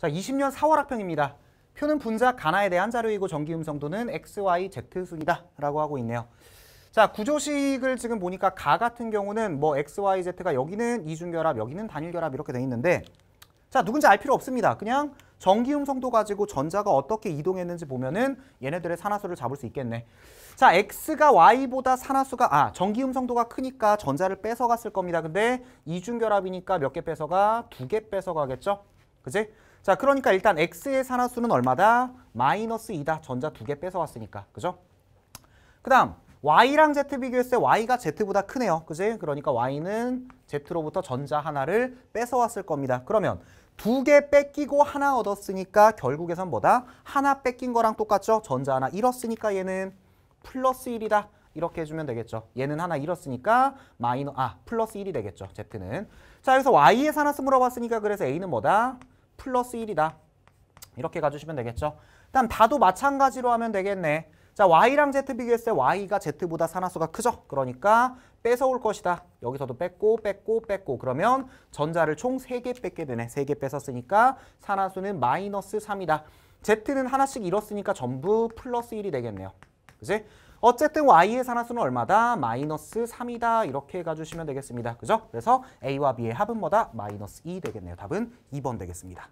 자, 20년 4월 학평입니다. 표는 분자 가나에 대한 자료이고 전기음성도는 x, y, z 순이다 라고 하고 있네요. 자, 구조식을 지금 보니까 가 같은 경우는 뭐 x, y, z가 여기는 이중결합, 여기는 단일결합 이렇게 돼 있는데 자, 누군지 알 필요 없습니다. 그냥 전기음성도 가지고 전자가 어떻게 이동했는지 보면은 얘네들의 산화수를 잡을 수 있겠네. 자, X가 Y보다 산화수가, 아, 전기음성도가 크니까 전자를 뺏어갔을 겁니다. 근데 이중결합이니까 몇 개 뺏어가? 두 개 뺏어가겠죠? 그지? 자, 그러니까 일단 X의 산화수는 얼마다? 마이너스 2다. 전자 두 개 뺏어왔으니까. 그죠? 그 다음 Y랑 Z 비교했을 때 Y가 Z보다 크네요. 그지? 그러니까 Y는 Z로부터 전자 하나를 뺏어왔을 겁니다. 그러면 두 개 뺏기고 하나 얻었으니까 결국에선 뭐다? 하나 뺏긴 거랑 똑같죠? 전자 하나 잃었으니까 얘는 플러스 1이다. 이렇게 해주면 되겠죠. 얘는 하나 잃었으니까 마이너 아 플러스 1이 되겠죠. Z는. 자 여기서 Y의 산화수 물어봤으니까 그래서 A는 뭐다? 플러스 1이다. 이렇게 가주시면 되겠죠. 다음 다도 마찬가지로 하면 되겠네. 자 y랑 z 비교했을 때 y가 z보다 산화수가 크죠. 그러니까 뺏어올 것이다. 여기서도 뺐고 뺐고 뺐고 그러면 전자를 총 3개 뺏게 되네. 3개 뺏었으니까 산화수는 마이너스 3이다. z는 하나씩 잃었으니까 전부 플러스 1이 되겠네요. 그지? 어쨌든 y의 산화수는 얼마다? 마이너스 3이다. 이렇게 가주시면 되겠습니다. 그죠? 그래서 a와 b의 합은 뭐다? 마이너스 2 되겠네요. 답은 2번 되겠습니다.